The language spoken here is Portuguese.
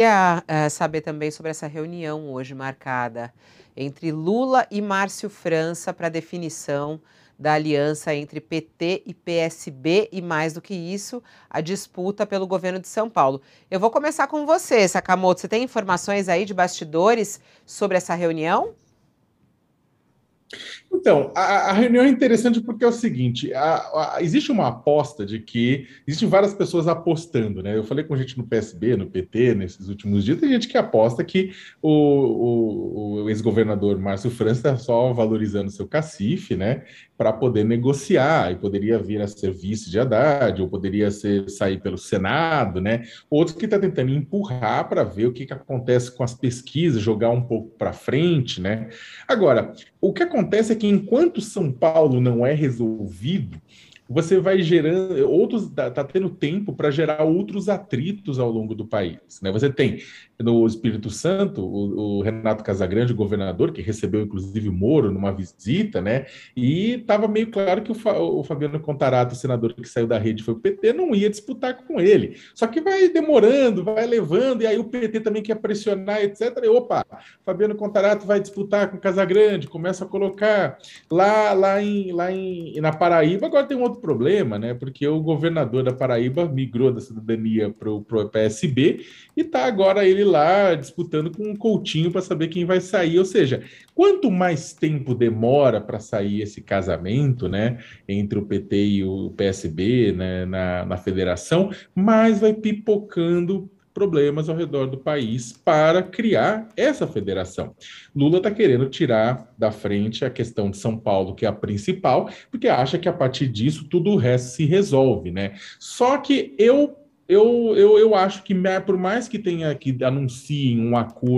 Queria eh, saber também sobre essa reunião hoje marcada entre Lula e Márcio França para definição da aliança entre PT e PSB e mais do que isso, a disputa pelo governo de São Paulo. Eu vou começar com você, Sakamoto. Você tem informações aí de bastidores sobre essa reunião? Então, a, a, reunião é interessante porque é o seguinte: a, a, existe uma aposta de que existem várias pessoas apostando, né? Eu falei com gente no PSB, no PT, nesses últimos dias, tem gente que aposta que o, o, o ex-governador Márcio França está só valorizando seu cacife, né? Para poder negociar, e poderia vir a ser vice de Haddad, ou poderia ser, sair pelo Senado, né? Outros que está tentando empurrar para ver o que, que acontece com as pesquisas, jogar um pouco para frente, né? Agora, o que acontece é que enquanto São Paulo não é resolvido, você vai gerando outros tá, tá tendo tempo para gerar outros atritos ao longo do país né você tem no Espírito Santo o, o Renato Casagrande governador que recebeu inclusive Moro numa visita né e estava meio claro que o, Fa, o Fabiano Contarato senador que saiu da rede foi o PT não ia disputar com ele só que vai demorando vai levando e aí o PT também quer pressionar etc e, opa Fabiano Contarato vai disputar com Casagrande começa a colocar lá lá em lá em na Paraíba agora tem um outro problema, né? Porque o governador da Paraíba migrou da cidadania para o PSB e está agora ele lá disputando com o um Coutinho para saber quem vai sair. Ou seja, quanto mais tempo demora para sair esse casamento, né? Entre o PT e o PSB né, na, na federação, mais vai pipocando problemas ao redor do país para criar essa federação. Lula está querendo tirar da frente a questão de São Paulo, que é a principal, porque acha que a partir disso tudo o resto se resolve, né? Só que eu eu, eu, eu acho que, por mais que tenha que anunciem um acordo